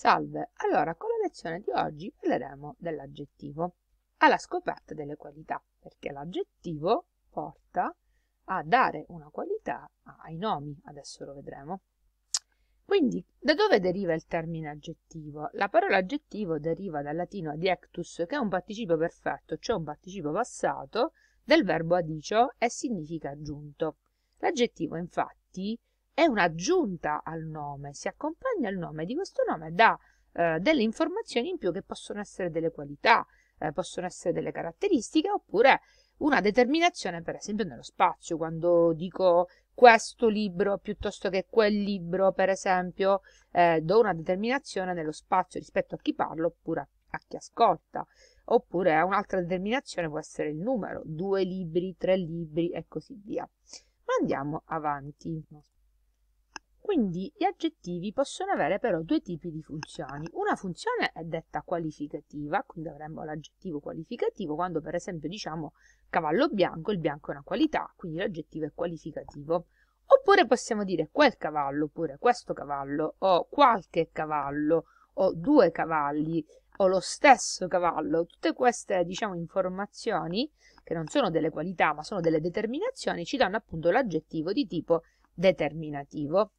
Salve, allora con la lezione di oggi parleremo dell'aggettivo, alla scoperta delle qualità, perché l'aggettivo porta a dare una qualità ai nomi, adesso lo vedremo. Quindi, da dove deriva il termine aggettivo? La parola aggettivo deriva dal latino adiectus, che è un participio perfetto, cioè un participio passato del verbo adicio e significa aggiunto. L'aggettivo, infatti, è un'aggiunta al nome, si accompagna al nome di questo nome da eh, delle informazioni in più che possono essere delle qualità, eh, possono essere delle caratteristiche oppure una determinazione per esempio nello spazio, quando dico questo libro piuttosto che quel libro per esempio eh, do una determinazione nello spazio rispetto a chi parlo oppure a chi ascolta oppure un'altra determinazione può essere il numero, due libri, tre libri e così via. Ma andiamo avanti. Quindi gli aggettivi possono avere però due tipi di funzioni. Una funzione è detta qualificativa, quindi avremmo l'aggettivo qualificativo quando per esempio diciamo cavallo bianco, il bianco è una qualità, quindi l'aggettivo è qualificativo. Oppure possiamo dire quel cavallo, oppure questo cavallo, o qualche cavallo, o due cavalli, o lo stesso cavallo. Tutte queste, diciamo, informazioni, che non sono delle qualità, ma sono delle determinazioni, ci danno appunto l'aggettivo di tipo determinativo.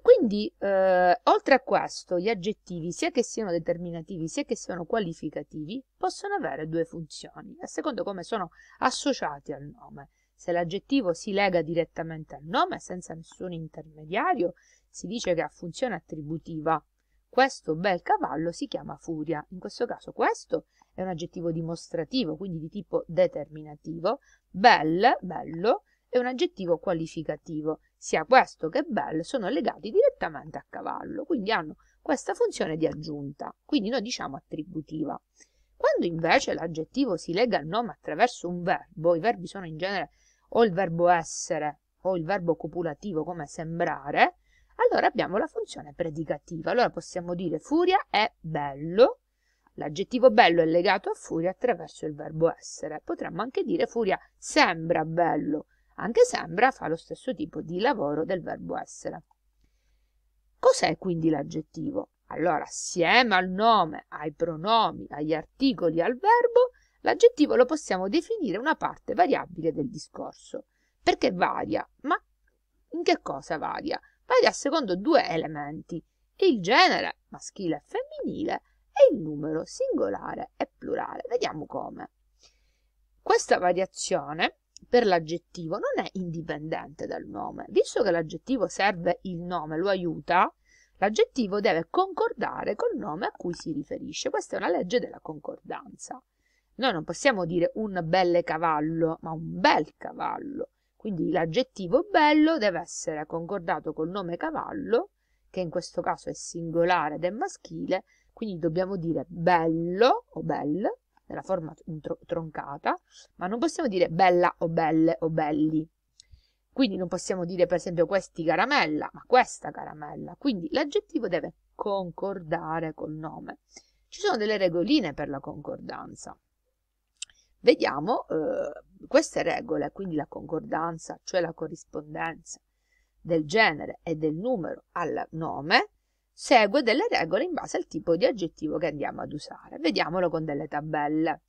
Quindi, eh, oltre a questo, gli aggettivi, sia che siano determinativi sia che siano qualificativi, possono avere due funzioni, a seconda come sono associati al nome. Se l'aggettivo si lega direttamente al nome, senza nessun intermediario, si dice che ha funzione attributiva. Questo bel cavallo si chiama furia. In questo caso questo è un aggettivo dimostrativo, quindi di tipo determinativo. Bel, bello, e un aggettivo qualificativo. Sia questo che bel sono legati direttamente a cavallo, quindi hanno questa funzione di aggiunta, quindi noi diciamo attributiva. Quando invece l'aggettivo si lega al nome attraverso un verbo, i verbi sono in genere o il verbo essere o il verbo copulativo come sembrare, allora abbiamo la funzione predicativa. Allora possiamo dire furia è bello, l'aggettivo bello è legato a furia attraverso il verbo essere. Potremmo anche dire furia sembra bello, anche sembra fa lo stesso tipo di lavoro del verbo essere. Cos'è quindi l'aggettivo? Allora, assieme al nome, ai pronomi, agli articoli, al verbo, l'aggettivo lo possiamo definire una parte variabile del discorso. Perché varia? Ma in che cosa varia? Varia secondo due elementi, il genere maschile e femminile e il numero singolare e plurale. Vediamo come. Questa variazione per l'aggettivo non è indipendente dal nome. Visto che l'aggettivo serve il nome, lo aiuta, l'aggettivo deve concordare col nome a cui si riferisce. Questa è una legge della concordanza. Noi non possiamo dire un bel cavallo, ma un bel cavallo. Quindi l'aggettivo bello deve essere concordato col nome cavallo, che in questo caso è singolare ed è maschile, quindi dobbiamo dire bello o belle nella forma tr troncata, ma non possiamo dire bella o belle o belli. Quindi non possiamo dire per esempio questi caramella, ma questa caramella. Quindi l'aggettivo deve concordare col nome. Ci sono delle regoline per la concordanza. Vediamo eh, queste regole, quindi la concordanza, cioè la corrispondenza del genere e del numero al nome, segue delle regole in base al tipo di aggettivo che andiamo ad usare. Vediamolo con delle tabelle.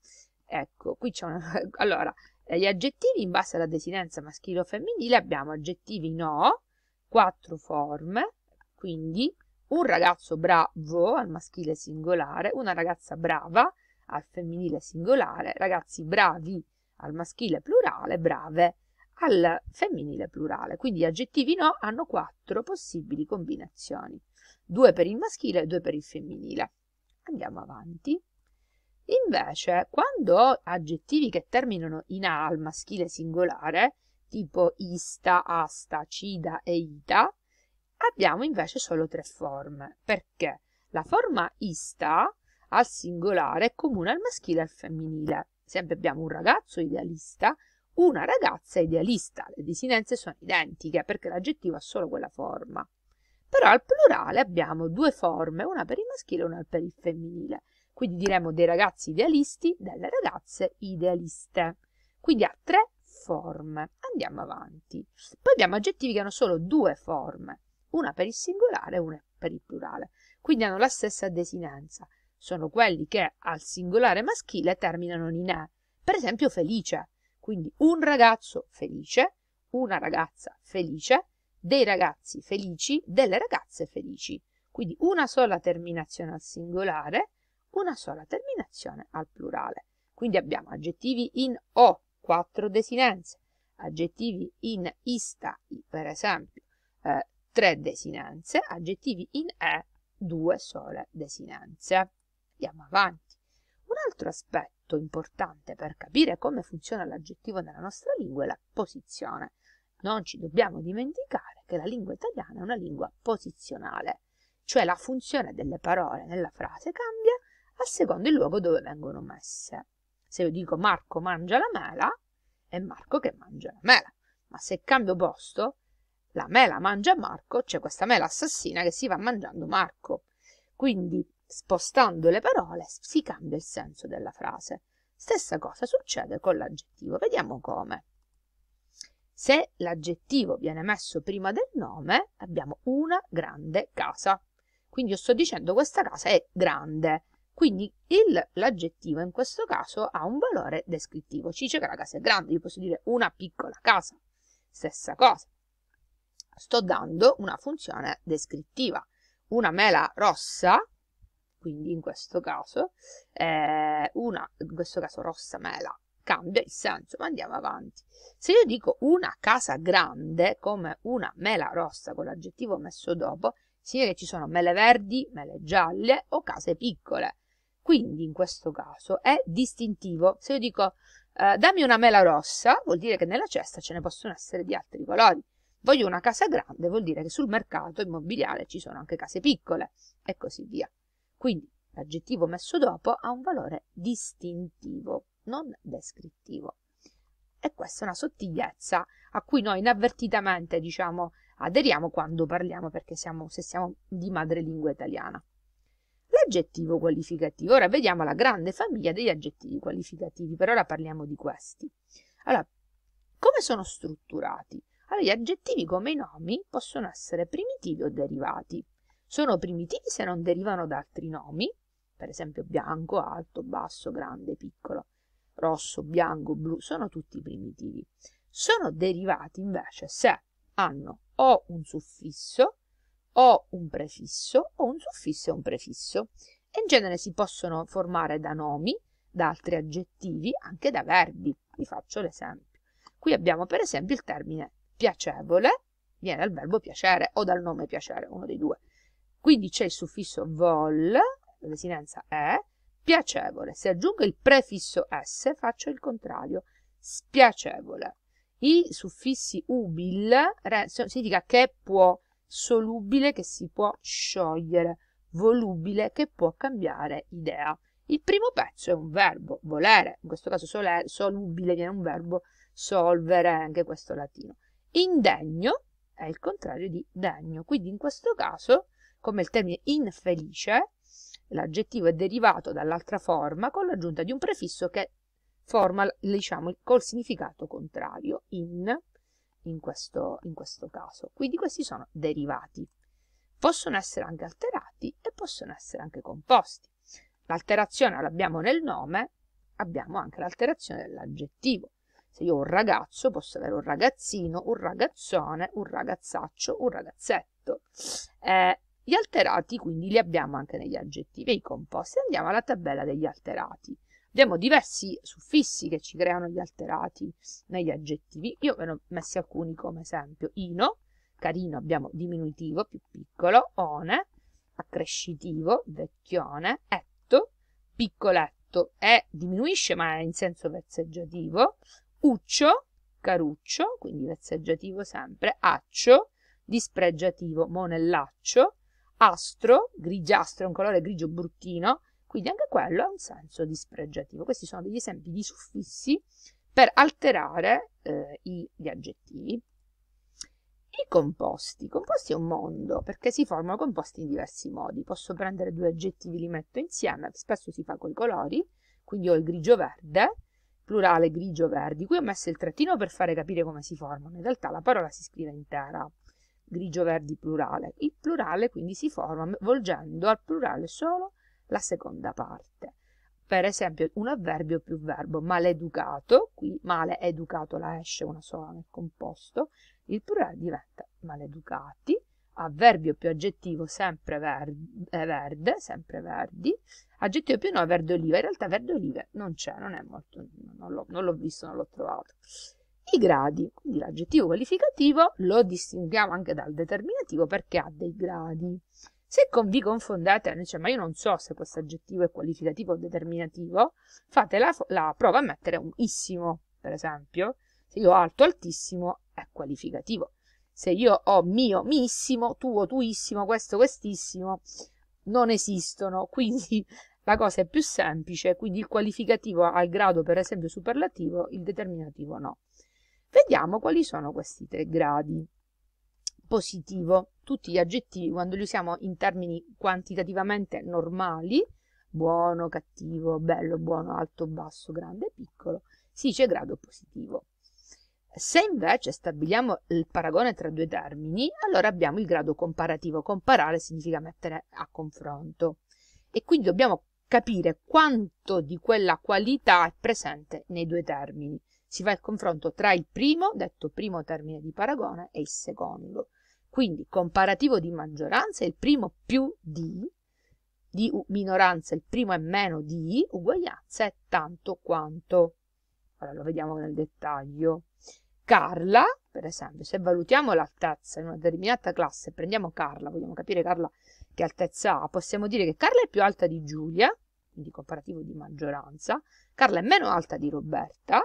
Ecco, qui c'è una... Allora, gli aggettivi in base alla desinenza maschile o femminile abbiamo aggettivi no, quattro forme, quindi un ragazzo bravo al maschile singolare, una ragazza brava al femminile singolare, ragazzi bravi al maschile plurale, brave al femminile plurale. Quindi gli aggettivi no hanno quattro possibili combinazioni due per il maschile e due per il femminile. Andiamo avanti. Invece, quando ho aggettivi che terminano in A al maschile singolare, tipo ista, asta, cida e ita, abbiamo invece solo tre forme, perché la forma ista al singolare è comune al maschile e al femminile. Sempre abbiamo un ragazzo idealista, una ragazza idealista. Le desinenze sono identiche perché l'aggettivo ha solo quella forma però al plurale abbiamo due forme, una per il maschile e una per il femminile. Quindi diremo dei ragazzi idealisti, delle ragazze idealiste. Quindi ha tre forme. Andiamo avanti. Poi abbiamo aggettivi che hanno solo due forme, una per il singolare e una per il plurale. Quindi hanno la stessa desinenza. Sono quelli che al singolare maschile terminano in e. Per esempio felice. Quindi un ragazzo felice, una ragazza felice dei ragazzi felici, delle ragazze felici. Quindi una sola terminazione al singolare, una sola terminazione al plurale. Quindi abbiamo aggettivi in o, quattro desinenze, aggettivi in ista, per esempio, eh, 3 desinenze, aggettivi in e, due sole desinenze. Andiamo avanti. Un altro aspetto importante per capire come funziona l'aggettivo nella nostra lingua è la posizione. Non ci dobbiamo dimenticare che la lingua italiana è una lingua posizionale, cioè la funzione delle parole nella frase cambia a secondo il luogo dove vengono messe. Se io dico Marco mangia la mela, è Marco che mangia la mela, ma se cambio posto, la mela mangia Marco, c'è questa mela assassina che si va mangiando Marco. Quindi, spostando le parole, si cambia il senso della frase. Stessa cosa succede con l'aggettivo. Vediamo come. Se l'aggettivo viene messo prima del nome, abbiamo una grande casa. Quindi io sto dicendo questa casa è grande. Quindi l'aggettivo in questo caso ha un valore descrittivo. Ci dice che la casa è grande, io posso dire una piccola casa. Stessa cosa. Sto dando una funzione descrittiva. Una mela rossa, quindi in questo caso, eh, una in questo caso rossa mela cambia il senso, ma andiamo avanti. Se io dico una casa grande, come una mela rossa con l'aggettivo messo dopo, significa che ci sono mele verdi, mele gialle o case piccole. Quindi in questo caso è distintivo. Se io dico eh, dammi una mela rossa, vuol dire che nella cesta ce ne possono essere di altri colori. Voglio una casa grande, vuol dire che sul mercato immobiliare ci sono anche case piccole e così via. Quindi l'aggettivo messo dopo ha un valore distintivo non descrittivo. E questa è una sottigliezza a cui noi inavvertitamente, diciamo, aderiamo quando parliamo perché siamo, se siamo di madrelingua italiana. L'aggettivo qualificativo. Ora vediamo la grande famiglia degli aggettivi qualificativi, per ora parliamo di questi. Allora, come sono strutturati? Allora, gli aggettivi come i nomi possono essere primitivi o derivati. Sono primitivi se non derivano da altri nomi, per esempio bianco, alto, basso, grande, piccolo rosso, bianco, blu, sono tutti primitivi. Sono derivati invece se hanno o un suffisso o un prefisso o un suffisso e un prefisso. in genere si possono formare da nomi, da altri aggettivi, anche da verbi. Vi faccio l'esempio. Qui abbiamo per esempio il termine piacevole, viene dal verbo piacere o dal nome piacere, uno dei due. Quindi c'è il suffisso vol, la desinenza è, piacevole. Se aggiungo il prefisso s, faccio il contrario, spiacevole. I suffissi ubil significa che può, solubile che si può sciogliere, volubile che può cambiare idea. Il primo pezzo è un verbo, volere, in questo caso solere, solubile viene un verbo solvere, anche questo latino. Indegno è il contrario di degno, quindi in questo caso, come il termine infelice, L'aggettivo è derivato dall'altra forma con l'aggiunta di un prefisso che forma, diciamo, col significato contrario, in, in questo, in questo caso. Quindi questi sono derivati. Possono essere anche alterati e possono essere anche composti. L'alterazione l'abbiamo nel nome, abbiamo anche l'alterazione dell'aggettivo. Se io ho un ragazzo, posso avere un ragazzino, un ragazzone, un ragazzaccio, un ragazzetto. Eh, gli alterati quindi li abbiamo anche negli aggettivi e i composti. Andiamo alla tabella degli alterati. Abbiamo diversi suffissi che ci creano gli alterati negli aggettivi. Io ve ne ho messi alcuni come esempio ino, carino abbiamo diminutivo, più piccolo, one, accrescitivo, vecchione, etto, piccoletto e diminuisce ma è in senso vezzeggiativo, uccio, caruccio, quindi vezzeggiativo sempre, accio, dispregiativo, monellaccio, astro, grigiastro, è un colore grigio bruttino, quindi anche quello ha un senso dispregiativo. Questi sono degli esempi di suffissi per alterare eh, gli aggettivi. I composti. I composti è un mondo perché si formano composti in diversi modi. Posso prendere due aggettivi, li metto insieme, spesso si fa con i colori, quindi ho il grigio-verde, plurale grigio-verdi. Qui ho messo il trattino per fare capire come si formano, in realtà la parola si scrive intera grigio-verdi plurale. Il plurale quindi si forma volgendo al plurale solo la seconda parte. Per esempio un avverbio più verbo, maleducato, qui male educato la esce una sola nel composto, il plurale diventa maleducati, avverbio più aggettivo sempre eh, verde, sempre verdi, aggettivo più no verde oliva, in realtà verde oliva non c'è, non è molto, non l'ho visto, non l'ho trovato. I gradi, quindi l'aggettivo qualificativo lo distinguiamo anche dal determinativo perché ha dei gradi. Se con vi confondete, dice, ma io non so se questo aggettivo è qualificativo o determinativo, fate la, la prova a mettere un issimo, per esempio. Se io ho alto, altissimo, è qualificativo. Se io ho mio, missimo, tuo, tuissimo, questo, questissimo, non esistono. Quindi la cosa è più semplice, quindi il qualificativo ha il grado per esempio superlativo, il determinativo no. Vediamo quali sono questi tre gradi. Positivo, tutti gli aggettivi quando li usiamo in termini quantitativamente normali, buono, cattivo, bello, buono, alto, basso, grande, piccolo, si dice grado positivo. Se invece stabiliamo il paragone tra due termini, allora abbiamo il grado comparativo. Comparare significa mettere a confronto. E quindi dobbiamo capire quanto di quella qualità è presente nei due termini si fa il confronto tra il primo, detto primo termine di paragone, e il secondo. Quindi comparativo di maggioranza, è il primo più di, di minoranza, il primo è meno di, uguaglianza è tanto quanto. Ora lo vediamo nel dettaglio. Carla, per esempio, se valutiamo l'altezza in una determinata classe, prendiamo Carla, vogliamo capire Carla che altezza ha, possiamo dire che Carla è più alta di Giulia, quindi comparativo di maggioranza, Carla è meno alta di Roberta,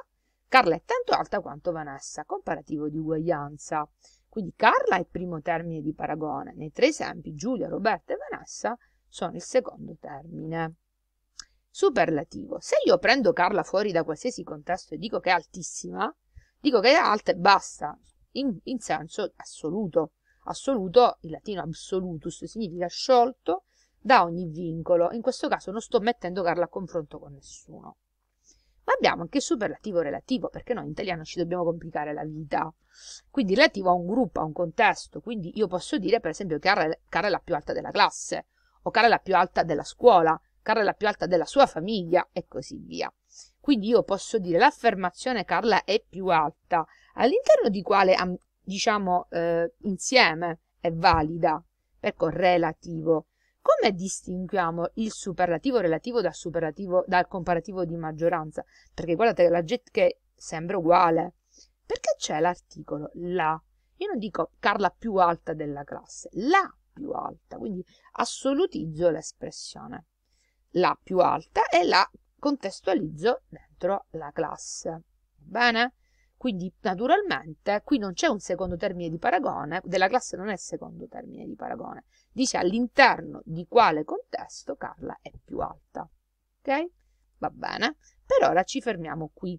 Carla è tanto alta quanto Vanessa, comparativo di uguaglianza. Quindi Carla è il primo termine di paragone, nei tre esempi Giulia, Roberta e Vanessa sono il secondo termine. Superlativo. Se io prendo Carla fuori da qualsiasi contesto e dico che è altissima, dico che è alta e basta, in, in senso assoluto. Assoluto, in latino absolutus, significa sciolto da ogni vincolo. In questo caso non sto mettendo Carla a confronto con nessuno ma abbiamo anche il superlativo relativo, perché noi in italiano ci dobbiamo complicare la vita. Quindi relativo a un gruppo, a un contesto. Quindi io posso dire, per esempio, che Carla è la più alta della classe, o Carla è la più alta della scuola, Carla è la più alta della sua famiglia, e così via. Quindi io posso dire l'affermazione Carla è più alta, all'interno di quale, diciamo, eh, insieme è valida? Ecco, relativo. Come distinguiamo il superlativo relativo dal, superlativo, dal comparativo di maggioranza? Perché guardate la jet che sembra uguale. Perché c'è l'articolo la? Io non dico Carla più alta della classe, la più alta, quindi assolutizzo l'espressione. La più alta e la contestualizzo dentro la classe. Bene? Quindi naturalmente qui non c'è un secondo termine di paragone, della classe non è secondo termine di paragone, dice all'interno di quale contesto Carla è più alta. Ok? Va bene, per ora ci fermiamo qui.